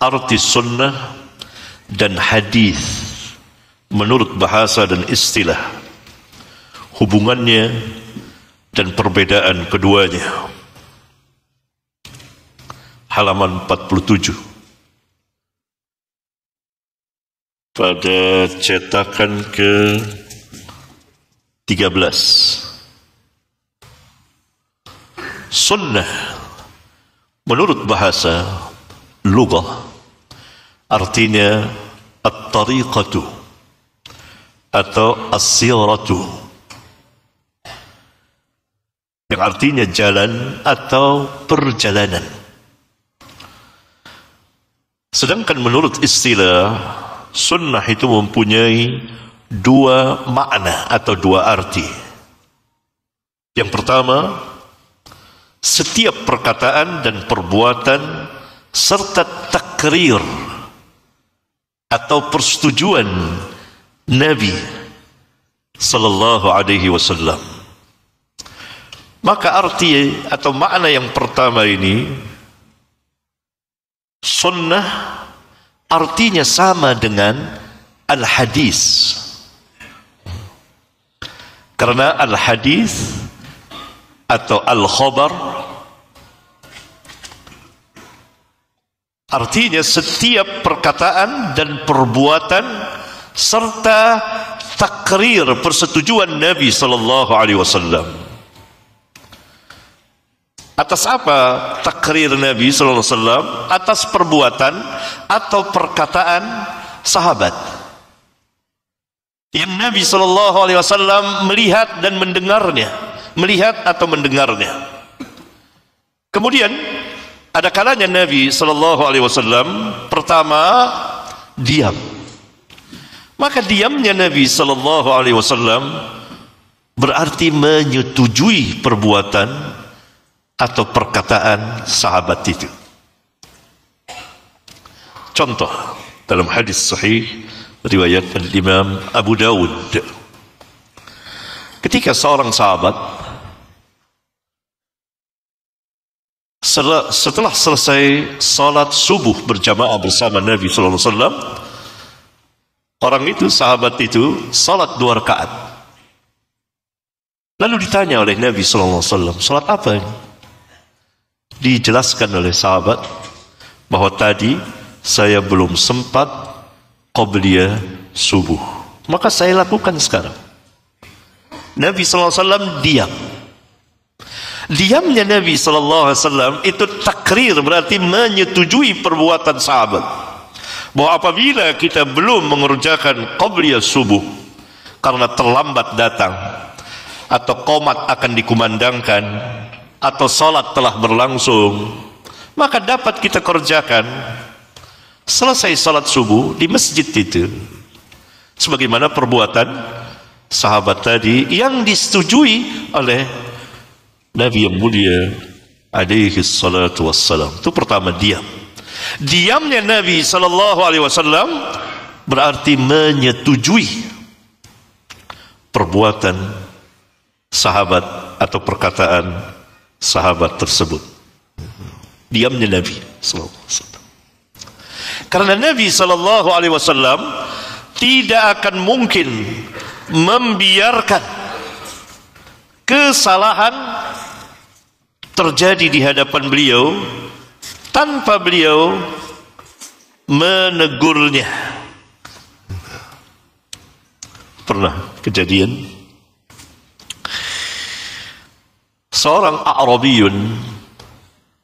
arti sunnah dan hadis menurut bahasa dan istilah hubungannya dan perbedaan keduanya halaman 47 pada cetakan ke 13 sunnah menurut bahasa lugah artinya at-tariqatu atau as-siratu yang artinya jalan atau perjalanan sedangkan menurut istilah sunnah itu mempunyai dua makna atau dua arti yang pertama setiap perkataan dan perbuatan serta takrir atau persetujuan Nabi sallallahu alaihi wasallam. Maka arti atau makna yang pertama ini sunnah artinya sama dengan al hadis. Karena al hadis atau al khobar Artinya setiap perkataan dan perbuatan serta takrir persetujuan Nabi sallallahu alaihi wasallam. Atas apa takrir Nabi sallallahu alaihi wasallam? Atas perbuatan atau perkataan sahabat. Yang Nabi sallallahu alaihi wasallam melihat dan mendengarnya, melihat atau mendengarnya. Kemudian ada kalanya Nabi sallallahu alaihi wasallam pertama diam. Maka diamnya Nabi sallallahu alaihi wasallam berarti menyetujui perbuatan atau perkataan sahabat itu. Contoh dalam hadis sahih riwayat Imam Abu Dawud. Ketika seorang sahabat setelah selesai salat subuh berjamaah bersama Nabi sallallahu alaihi wasallam orang itu sahabat itu salat dua rakaat lalu ditanya oleh Nabi sallallahu alaihi wasallam salat apa ini dijelaskan oleh sahabat bahwa tadi saya belum sempat qabliyah subuh maka saya lakukan sekarang Nabi sallallahu alaihi wasallam diam diamnya Nabi sallallahu alaihi wasallam itu takrir berarti menyetujui perbuatan sahabat Bahawa apabila kita belum mengerjakan qabliya subuh karena terlambat datang atau qomat akan dikumandangkan atau salat telah berlangsung maka dapat kita kerjakan selesai salat subuh di masjid itu sebagaimana perbuatan sahabat tadi yang disetujui oleh Nabi yang mulia alaihi salatu wassalam. Itu pertama diam. Diamnya Nabi sallallahu alaihi wasallam berarti menyetujui perbuatan sahabat atau perkataan sahabat tersebut. Diamnya Nabi sallallahu alaihi wasallam. Karena Nabi sallallahu alaihi wasallam tidak akan mungkin membiarkan kesalahan terjadi di hadapan beliau tanpa beliau menegurnya pernah kejadian seorang Arabiun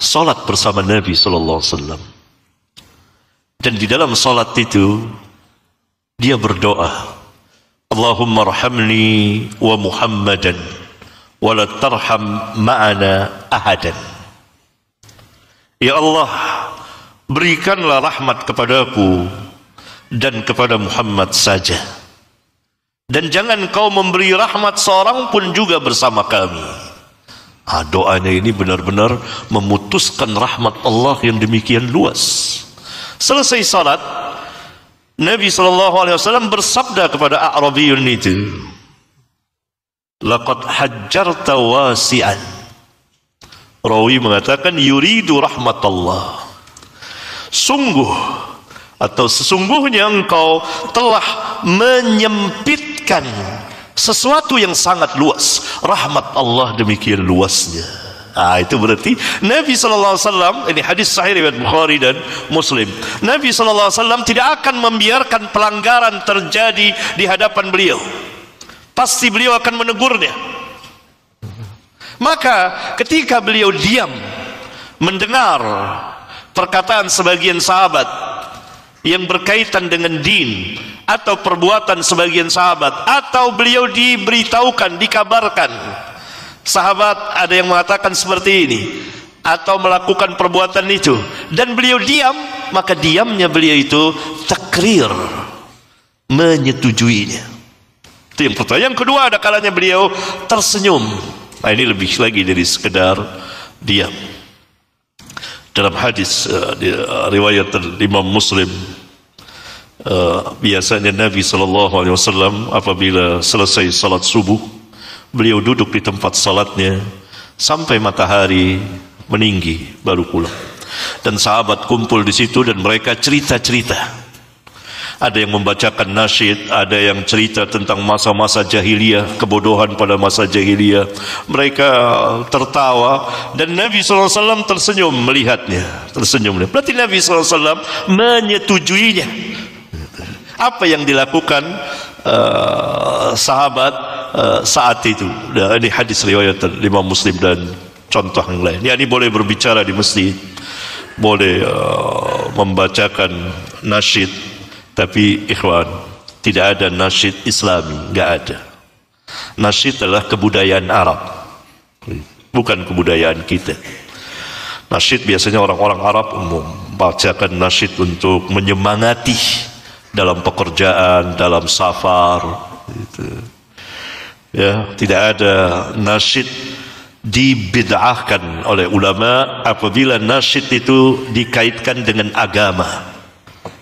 salat bersama Nabi sallallahu alaihi wasallam dan di dalam salat itu dia berdoa Allahumma rahmani wa Muhammadan wala tarham ma'ana ahadan Ya Allah berikanlah rahmat kepadaku dan kepada Muhammad saja dan jangan kau memberi rahmat seorang pun juga bersama kami ah, doanya ini benar-benar memutuskan rahmat Allah yang demikian luas selesai salat Nabi SAW bersabda kepada A'rabiyun itu laqad hajjarta wasi'an rawi mengatakan yuridu rahmatallah sungguh atau sesungguhnya engkau telah menyempitkan sesuatu yang sangat luas rahmat Allah demikian luasnya Ah itu berarti Nabi sallallahu alaihi wasallam ini hadis sahih riwayat Bukhari dan Muslim. Nabi sallallahu alaihi wasallam tidak akan membiarkan pelanggaran terjadi di hadapan beliau. pasti beliau akan menegurnya. Maka ketika beliau diam mendengar perkataan sebagian sahabat yang berkaitan dengan din atau perbuatan sebagian sahabat atau beliau diberitahukan, dikabarkan sahabat ada yang mengatakan seperti ini atau melakukan perbuatan itu dan beliau diam maka diamnya beliau itu takrir menyetujuinya Itu yang pertama. Yang kedua ada kalanya beliau tersenyum. Nah, ini lebih lagi dari sekedar diam. Dalam hadis uh, di, uh, riwayat Imam Muslim uh, biasanya Nabi sallallahu alaihi wasallam apabila selesai salat subuh beliau duduk di tempat salatnya sampai matahari meninggi baru pulang. Dan sahabat kumpul di situ dan mereka cerita-cerita ada yang membacakan nasyid, ada yang cerita tentang masa-masa jahiliyah, kebodohan pada masa jahiliyah. Mereka tertawa dan Nabi SAW tersenyum melihatnya. Tersenyum. Berarti Nabi SAW menyetujuinya. Apa yang dilakukan uh, sahabat uh, saat itu? Nah, ini hadis riwayat lima muslim dan contoh yang lain. Ya, ini boleh berbicara di masjid. Boleh uh, membacakan nasyid tapi ikhwan, tidak ada nasyid islami, enggak ada. Nasyid adalah kebudayaan Arab, bukan kebudayaan kita. Nasyid biasanya orang-orang Arab umum, bacakan nasyid untuk menyemangati dalam pekerjaan, dalam safar. Gitu. Ya, tidak ada nasyid dibid'ahkan oleh ulama apabila nasyid itu dikaitkan dengan agama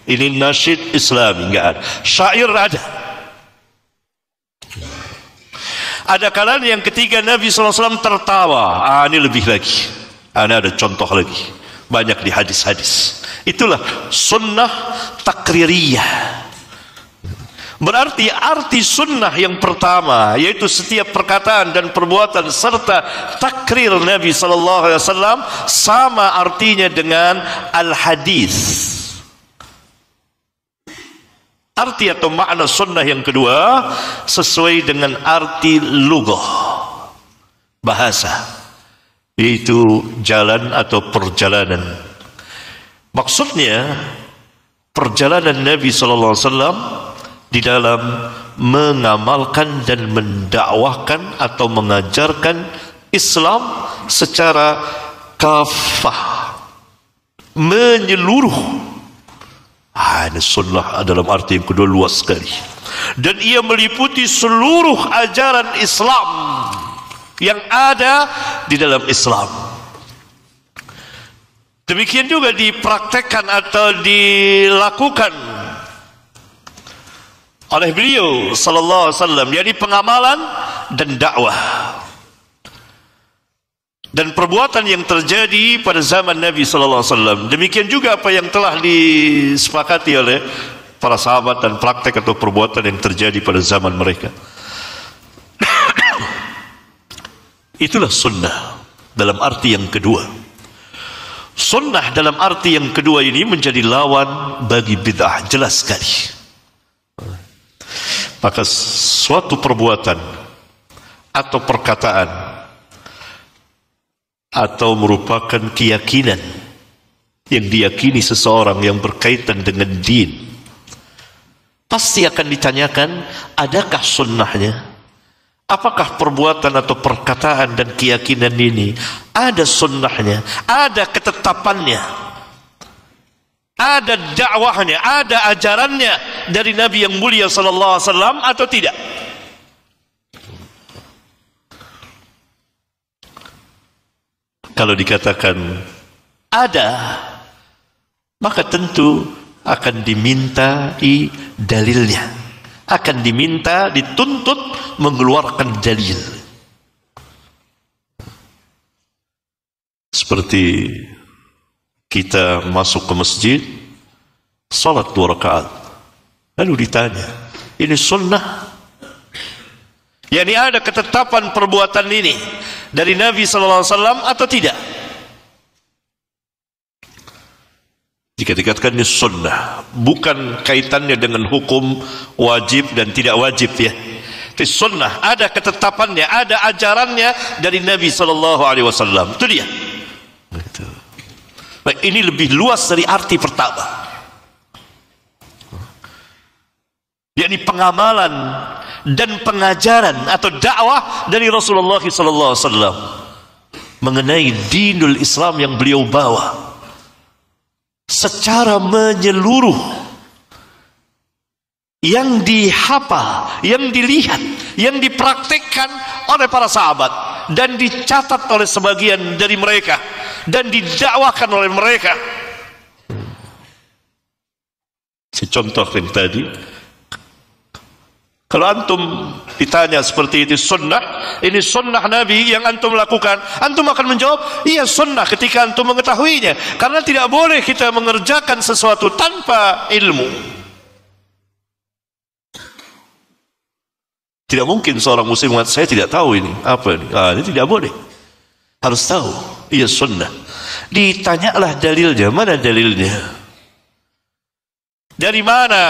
ini nasyid islami enggak ada syair ada ada kalan yang ketiga Nabi SAW tertawa ah, ini lebih lagi ah, ini ada contoh lagi banyak di hadis-hadis itulah sunnah takririyah Berarti arti sunnah yang pertama yaitu setiap perkataan dan perbuatan serta takrir Nabi sallallahu alaihi wasallam sama artinya dengan al hadis arti atau makna sunnah yang kedua sesuai dengan arti lugah bahasa yaitu jalan atau perjalanan maksudnya perjalanan Nabi sallallahu alaihi wasallam di dalam mengamalkan dan mendakwahkan atau mengajarkan Islam secara kafah menyeluruh Ahli sunnah dalam arti yang kedua luas sekali. Dan ia meliputi seluruh ajaran Islam yang ada di dalam Islam. Demikian juga dipraktekkan atau dilakukan oleh beliau sallallahu alaihi wasallam yakni pengamalan dan dakwah dan perbuatan yang terjadi pada zaman Nabi sallallahu alaihi wasallam. Demikian juga apa yang telah disepakati oleh para sahabat dan praktek atau perbuatan yang terjadi pada zaman mereka. Itulah sunnah dalam arti yang kedua. Sunnah dalam arti yang kedua ini menjadi lawan bagi bid'ah jelas sekali. Maka suatu perbuatan atau perkataan atau merupakan keyakinan yang diyakini seseorang yang berkaitan dengan din pasti akan ditanyakan adakah sunnahnya apakah perbuatan atau perkataan dan keyakinan ini ada sunnahnya ada ketetapannya ada dakwahnya ada ajarannya dari nabi yang mulia sallallahu alaihi wasallam atau tidak kalau dikatakan ada maka tentu akan diminta dimintai dalilnya akan diminta dituntut mengeluarkan dalil seperti kita masuk ke masjid salat dua rakaat lalu ditanya ini sunnah yakni ada ketetapan perbuatan ini dari Nabi sallallahu alaihi wasallam atau tidak? Jika dikatakannya sunnah, bukan kaitannya dengan hukum wajib dan tidak wajib ya. Tapi sunnah ada ketetapannya, ada ajarannya dari Nabi sallallahu alaihi wasallam. Itu dia. Baik, ini lebih luas dari arti pertama. Yakni pengamalan dan pengajaran atau dakwah dari Rasulullah sallallahu alaihi wasallam mengenai dinul Islam yang beliau bawa secara menyeluruh yang dihafal, yang dilihat, yang dipraktikkan oleh para sahabat dan dicatat oleh sebagian dari mereka dan didakwakan oleh mereka. Si contoh tadi kalau antum ditanya seperti itu sunnah, ini sunnah Nabi yang antum lakukan, antum akan menjawab, iya sunnah ketika antum mengetahuinya. Karena tidak boleh kita mengerjakan sesuatu tanpa ilmu. Tidak mungkin seorang muslim mengatakan, saya tidak tahu ini, apa ini. Ah, ini tidak boleh. Harus tahu, iya sunnah. Ditanyalah dalilnya, mana dalilnya? Dari mana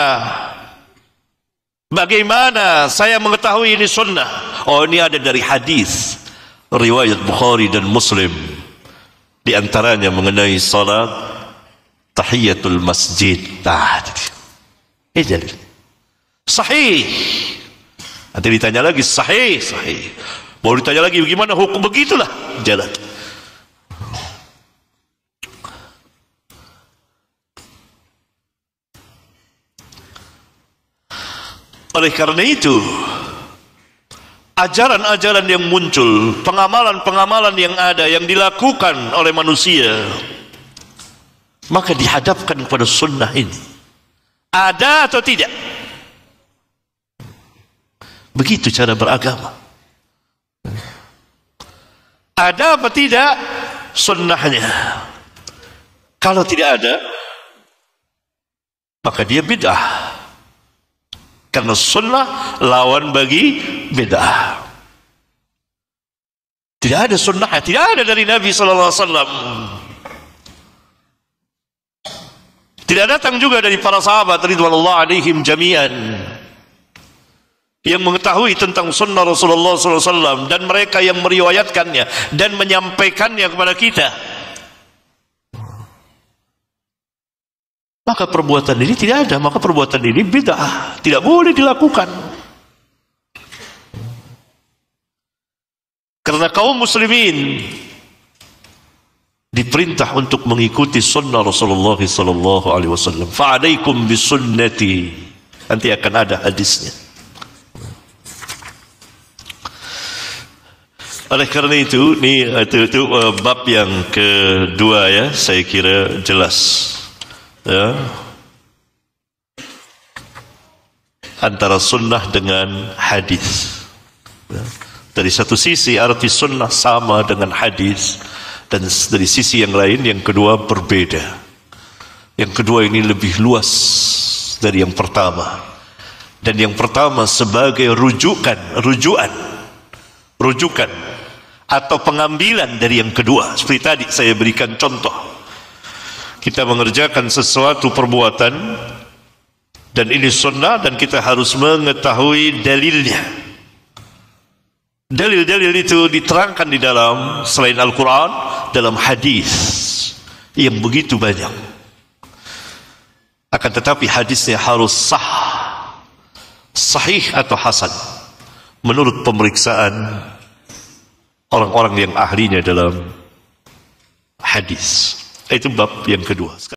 Bagaimana saya mengetahui ini sunnah? Oh ini ada dari hadis riwayat Bukhari dan Muslim. Di antaranya mengenai salat tahiyatul masjid. Nah, jadi. Sahih. Nanti ditanya lagi sahih, sahih. Mau ditanya lagi bagaimana hukum begitulah jalan. Oleh karena itu, ajaran-ajaran yang muncul, pengamalan-pengamalan yang ada, yang dilakukan oleh manusia, maka dihadapkan kepada sunnah ini. Ada atau tidak? Begitu cara beragama. Ada atau tidak sunnahnya? Kalau tidak ada, maka dia bid'ah. Karena sunnah lawan bagi bid'ah. Tidak ada sunnah, tidak ada dari Nabi Sallallahu Alaihi Wasallam. Tidak datang juga dari para sahabat Ridwanullah alaihim jami'an yang mengetahui tentang sunnah Rasulullah SAW dan mereka yang meriwayatkannya dan menyampaikannya kepada kita. maka perbuatan ini tidak ada maka perbuatan ini bid'ah tidak boleh dilakukan karena kaum muslimin diperintah untuk mengikuti sunnah Rasulullah sallallahu alaihi wasallam fa'alaikum bisunnati nanti akan ada hadisnya Oleh kerana itu, ini itu, itu, eh, bab yang kedua ya, saya kira jelas ya, antara sunnah dengan hadis. Ya. Dari satu sisi arti sunnah sama dengan hadis dan dari sisi yang lain yang kedua berbeda. Yang kedua ini lebih luas dari yang pertama. Dan yang pertama sebagai rujukan, rujukan, rujukan atau pengambilan dari yang kedua. Seperti tadi saya berikan contoh kita mengerjakan sesuatu perbuatan dan ini sunnah dan kita harus mengetahui dalilnya dalil-dalil itu diterangkan di dalam selain Al-Quran dalam hadis yang begitu banyak akan tetapi hadisnya harus sah sahih atau hasan menurut pemeriksaan orang-orang yang ahlinya dalam hadis. Itu bab yang kedua.